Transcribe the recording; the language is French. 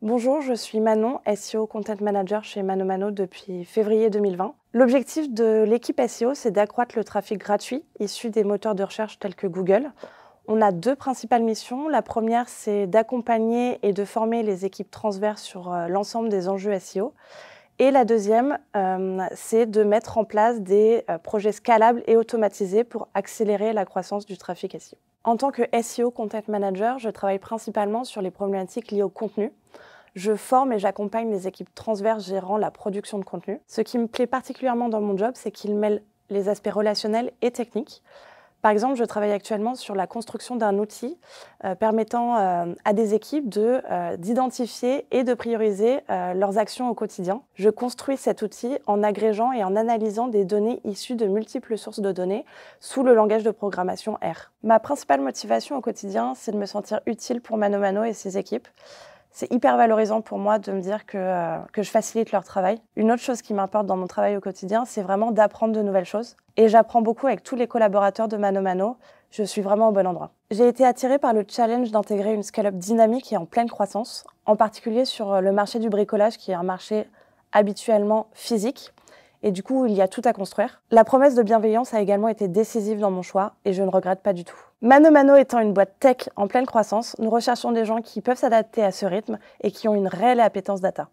Bonjour, je suis Manon, SEO Content Manager chez ManoMano depuis février 2020. L'objectif de l'équipe SEO, c'est d'accroître le trafic gratuit issu des moteurs de recherche tels que Google. On a deux principales missions. La première, c'est d'accompagner et de former les équipes transverses sur euh, l'ensemble des enjeux SEO. Et la deuxième, euh, c'est de mettre en place des euh, projets scalables et automatisés pour accélérer la croissance du trafic SEO. En tant que SEO Content Manager, je travaille principalement sur les problématiques liées au contenu. Je forme et j'accompagne les équipes transverses gérant la production de contenu. Ce qui me plaît particulièrement dans mon job, c'est qu'il mêle les aspects relationnels et techniques. Par exemple, je travaille actuellement sur la construction d'un outil euh, permettant euh, à des équipes euh, d'identifier de, et de prioriser leurs actions au quotidien. Je construis cet outil en agrégeant et en analysant des données issues de multiples sources de données sous le langage de programmation R. Ma principale motivation au quotidien, c'est de me sentir utile pour Mano Mano et ses équipes c'est hyper valorisant pour moi de me dire euh, que, je facilite leur travail. Une autre chose qui m'importe dans mon travail au quotidien, c'est vraiment d'apprendre de nouvelles choses. Et j'apprends beaucoup avec tous les collaborateurs de Mano Mano. Je suis vraiment au bon endroit. J'ai été attirée par le challenge d'intégrer une scale-up dynamique et en pleine croissance, en particulier sur euh, le marché du bricolage qui est un marché habituellement physique et du coup, il y a tout à construire. La promesse de bienveillance a également été décisive dans mon choix et je ne regrette pas du tout. Mano Mano étant une boîte tech en pleine croissance, nous recherchons des gens qui peuvent s'adapter à ce rythme et qui ont une réelle appétence data.